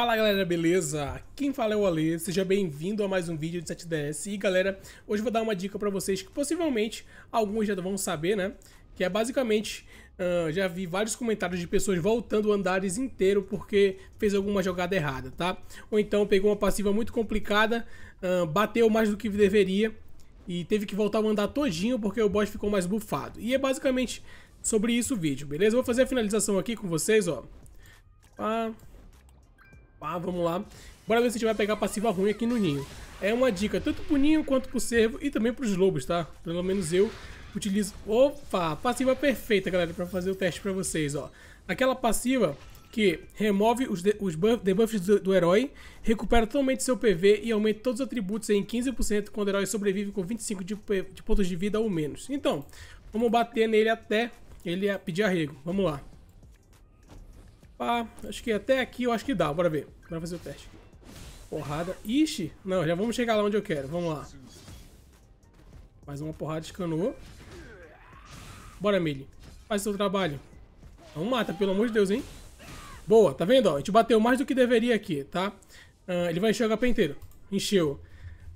Fala galera, beleza? Quem fala é o Ale, seja bem-vindo a mais um vídeo de 7DS. E galera, hoje vou dar uma dica para vocês que possivelmente alguns já vão saber, né? Que é basicamente, uh, já vi vários comentários de pessoas voltando andares inteiro porque fez alguma jogada errada, tá? Ou então pegou uma passiva muito complicada, uh, bateu mais do que deveria e teve que voltar o andar todinho porque o boss ficou mais bufado. E é basicamente sobre isso o vídeo, beleza? vou fazer a finalização aqui com vocês, ó. Ah vamos lá. Bora ver se a gente vai pegar passiva ruim aqui no ninho. É uma dica tanto pro ninho quanto pro servo e também pros lobos, tá? Pelo menos eu utilizo... Opa! Passiva perfeita, galera, pra fazer o teste pra vocês, ó. Aquela passiva que remove os, de os buff debuffs do, do, herói, recupera totalmente seu PV e aumenta todos os atributos em 15% quando o herói sobrevive com 25 de, de pontos de vida ou menos. Então, vamos bater nele até ele pedir arrego. Vamos lá. Pá, acho que até aqui eu acho que dá, bora ver. Bora fazer o teste. Porrada. Ixi, não, já vamos chegar lá onde eu quero, vamos lá. Mais uma porrada, de canoa. Bora, Mili. Faz seu trabalho. Não mata, pelo amor de Deus, hein? Boa, tá vendo? Ó, a gente bateu mais do que deveria aqui, tá? Uh, ele vai encher o HP inteiro. Encheu.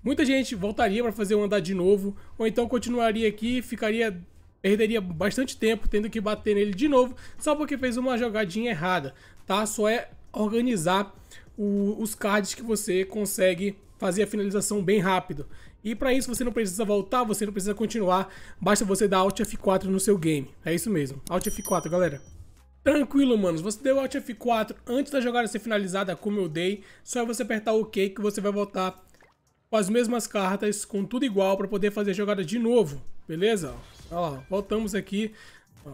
Muita gente voltaria para fazer um andar de novo, ou então continuaria aqui, e ficaria perderia bastante tempo tendo que bater nele de novo, só porque fez uma jogadinha errada, tá? Só é organizar o, os cards que você consegue fazer a finalização bem rápido. E para isso você não precisa voltar, você não precisa continuar, basta você dar Alt F4 no seu game. É isso mesmo, Alt F4, galera. Tranquilo, manos. Você deu Alt F4 antes da jogada ser finalizada, como eu dei. Só é você apertar OK que você vai voltar com as mesmas cartas, com tudo igual, para poder fazer a jogada de novo. Beleza? Ó, voltamos aqui. Ó,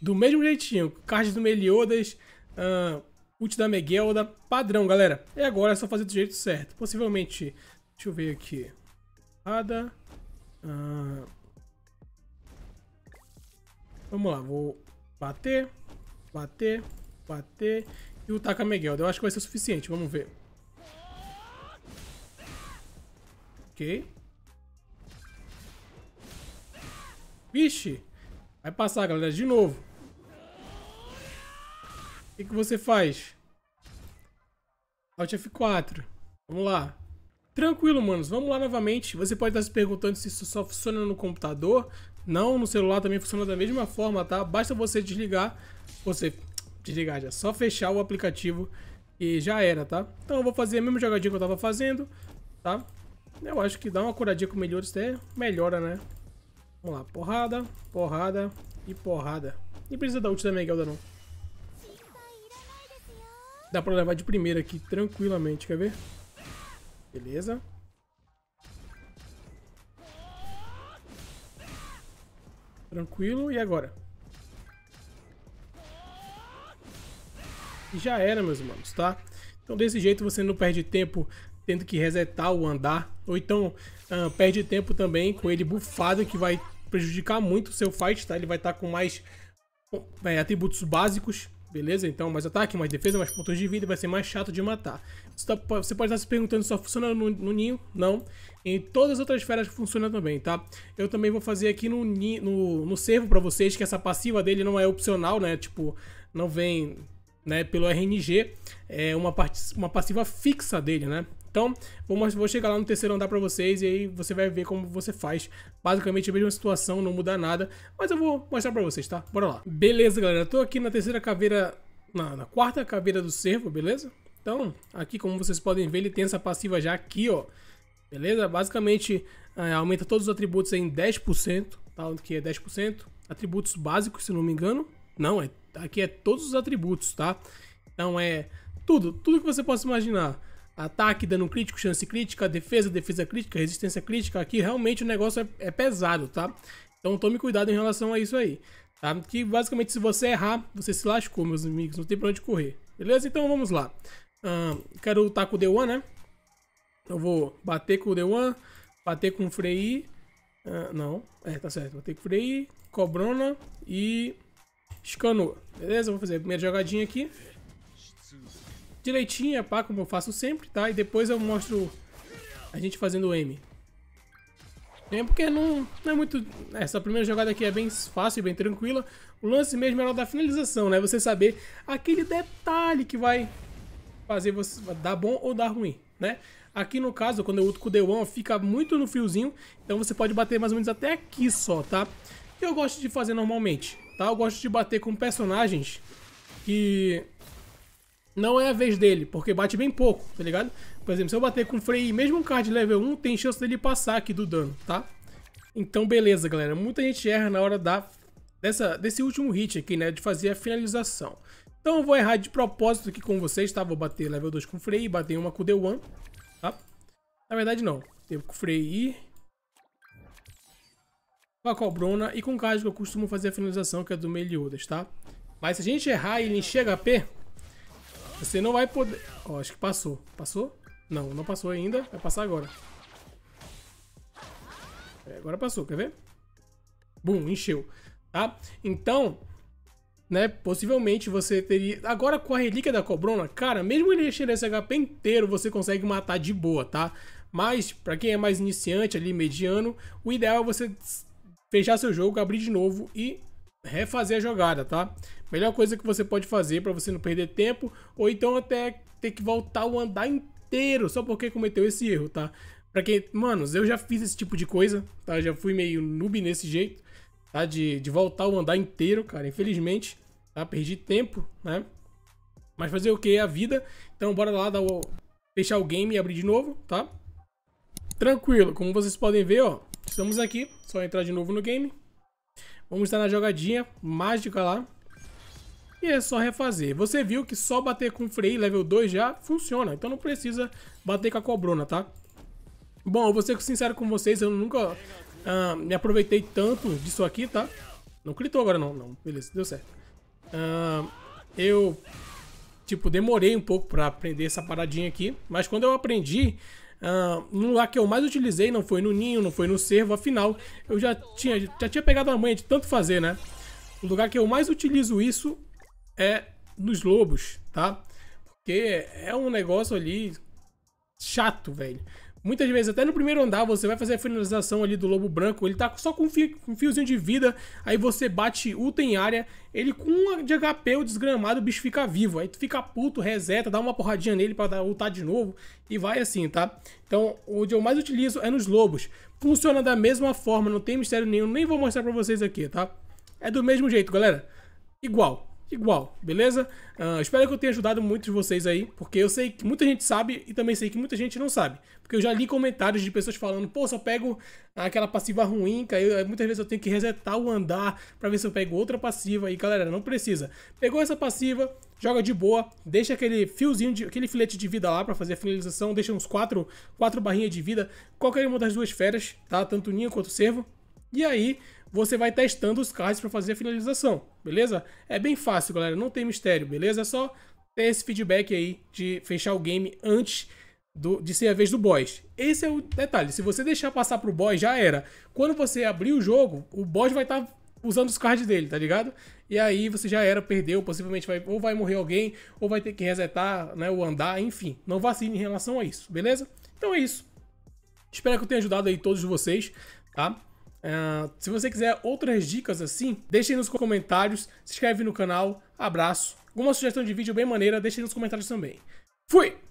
do mesmo jeitinho. Card do Meliodas. Uh, ult da Megelda. Padrão, galera. E agora é só fazer do jeito certo. Possivelmente... Deixa eu ver aqui. Nada. Uh, vamos lá. Vou bater. Bater. Bater. E o com Megelda. Eu acho que vai ser o suficiente. Vamos ver. Ok. Vixe! Vai passar, galera, de novo. O que, que você faz? Alt F4. Vamos lá. Tranquilo, manos. Vamos lá novamente. Você pode estar se perguntando se isso só funciona no computador. Não, no celular também funciona da mesma forma, tá? Basta você desligar. Você desligar já. Só fechar o aplicativo e já era, tá? Então eu vou fazer a mesma jogadinha que eu tava fazendo, tá? Eu acho que dá uma curadinha com melhores até melhora, né? Vamos lá, porrada, porrada e porrada. Nem precisa da ult também, Megelda, não. Dá pra levar de primeira aqui, tranquilamente, quer ver? Beleza. Tranquilo, e agora? E já era, meus manos, tá? Então desse jeito você não perde tempo tendo que resetar o andar, ou então uh, perde tempo também com ele bufado que vai prejudicar muito o seu fight, tá? Ele vai estar tá com mais é, atributos básicos, beleza? Então, mais ataque, mais defesa, mais pontos de vida, vai ser mais chato de matar. Você, tá, você pode estar se perguntando só funciona no, no, ninho? Não. Em todas as outras feras funciona também, tá? Eu também vou fazer aqui no, no, no servo pra vocês que essa passiva dele não é opcional, né? Tipo, não vem né, pelo RNG, é uma, uma passiva fixa dele, né? Então, vou, vou chegar lá no terceiro andar para vocês e aí você vai ver como você faz. Basicamente a mesma situação, não muda nada, mas eu vou mostrar para vocês, tá? Bora lá. Beleza, galera, Estou tô aqui na terceira caveira, na, na quarta caveira do servo, beleza? Então, aqui como vocês podem ver, ele tem essa passiva já aqui, ó. Beleza? Basicamente, eh, aumenta todos os atributos em 10%, tá? Que é 10%. Atributos básicos, se não me engano. Não, é, aqui é todos os atributos, tá? Então é tudo, tudo que você possa imaginar ataque dando crítico, chance crítica, defesa, defesa crítica, resistência crítica. Aqui realmente o negócio é, é pesado, tá? Então tome cuidado em relação a isso aí, tá? Que basicamente se você errar, você se lascou, meus amigos, não tem pra onde correr. Beleza? Então vamos lá. quero lutar com o D1, né? Então eu vou bater com o D1, bater com o Frei. Uh, não, é, tá certo. Bater com o Frei, Cobrona e Escanoa. Beleza? Vou fazer a primeira jogadinha aqui direitinha, é pá, como eu faço sempre, tá? E depois eu mostro a gente fazendo o M. É porque não, não é muito... Essa primeira jogada aqui é bem fácil, bem tranquila. O lance mesmo é o da finalização, né? Você saber aquele detalhe que vai fazer você dar bom ou dar ruim, né? Aqui no caso, quando eu uso com o d One, fica muito no fiozinho, então você pode bater mais ou menos até aqui só, tá? Eu gosto de fazer normalmente, tá? Eu gosto de bater com personagens que não é a vez dele, porque bate bem pouco, tá ligado? Por exemplo, se eu bater com freio, mesmo um card level 1, tem chance dele passar aqui do dano, tá? Então, beleza, galera. Muita gente erra na hora da, dessa, desse último hit aqui, né? De fazer a finalização. Então, eu vou errar de propósito aqui com vocês, tá? Vou bater level 2 com freio, bater uma com D1, tá? Na verdade, não. Teve com freio com a Cobrona e com o card que eu costumo fazer a finalização, que é do Meliodas, tá? Mas se a gente errar e ele enxerga HP, você não vai poder... Ó, oh, acho que passou. Passou? Não, não passou ainda. Vai passar agora. É, agora passou, quer ver? Bum, encheu. Tá? Então, né, possivelmente você teria... Agora com a Relíquia da Cobrona, cara, mesmo ele encher esse HP inteiro, você consegue matar de boa, tá? Mas, para quem é mais iniciante ali, mediano, o ideal é você fechar seu jogo, abrir de novo e refazer a jogada, tá? Melhor coisa que você pode fazer para você não perder tempo, ou então até ter que voltar o andar inteiro só porque cometeu esse erro, tá? Pra quem, manos, eu já fiz esse tipo de coisa, tá? já fui meio noob nesse jeito, tá? De, de voltar o andar inteiro, cara, infelizmente, tá? Perdi tempo, né? Mas fazer o que? É a vida. Então bora lá dar o... fechar o game e abrir de novo, tá? Tranquilo, como vocês podem ver, ó, estamos aqui, só entrar de novo no game. Vamos estar na jogadinha mágica lá. E é só refazer. Você viu que só bater com o level 2 já funciona. Então não precisa bater com a cobrona, tá? Bom, eu vou ser sincero com vocês. Eu nunca ah, me aproveitei tanto disso aqui, tá? Não clitou agora não. não. Beleza, deu certo. Ah, eu, tipo, demorei um pouco pra aprender essa paradinha aqui. Mas quando eu aprendi, Uh, ah, no lugar que eu mais utilizei não foi no ninho, não foi no cervo, afinal eu já tinha, já tinha pegado a manha de tanto fazer, né? O lugar que eu mais utilizo isso é nos lobos, tá? Porque é um negócio ali chato, velho. Muitas vezes, até no primeiro andar, você vai fazer a finalização ali do lobo branco, ele tá só com um, fio, um fiozinho de vida, aí você bate ult em área, ele com um de HP o desgramado, o bicho fica vivo. Aí tu fica puto, reseta, dá uma porradinha nele pra ultar de novo e vai assim, tá? Então, onde eu mais utilizo é nos lobos. Funciona da mesma forma, não tem mistério nenhum, nem vou mostrar pra vocês aqui, tá? É do mesmo jeito, galera. Igual igual, beleza? Uh, espero que eu tenha ajudado muitos de vocês aí, porque eu sei que muita gente sabe e também sei que muita gente não sabe. Porque eu já li comentários de pessoas falando, pô, só pego aquela passiva ruim, que muitas vezes eu tenho que resetar o andar para ver se eu pego outra passiva. E galera, não precisa. Pegou essa passiva, joga de boa, deixa aquele fiozinho, de, aquele filete de vida lá para fazer a finalização, deixa uns quatro, quatro barrinhas de vida, qualquer uma das duas feras, tá? Tanto ninho quanto servo. E aí, você vai testando os cards para fazer a finalização, beleza? É bem fácil, galera, não tem mistério, beleza? É só ter esse feedback aí de fechar o game antes do, de ser a vez do boss. Esse é o detalhe, se você deixar passar pro boss, já era. Quando você abrir o jogo, o boss vai estar... Tá usando os cards dele, tá ligado? E aí você já era, perdeu, possivelmente vai ou vai morrer alguém, ou vai ter que resetar, né, o andar, enfim. Não vacile em relação a isso, beleza? Então é isso. Espero que eu tenha ajudado aí todos vocês, tá? Uh, se você quiser outras dicas assim, aí nos comentários, se inscreve no canal, abraço. Alguma sugestão de vídeo bem maneira, aí nos comentários também. Fui!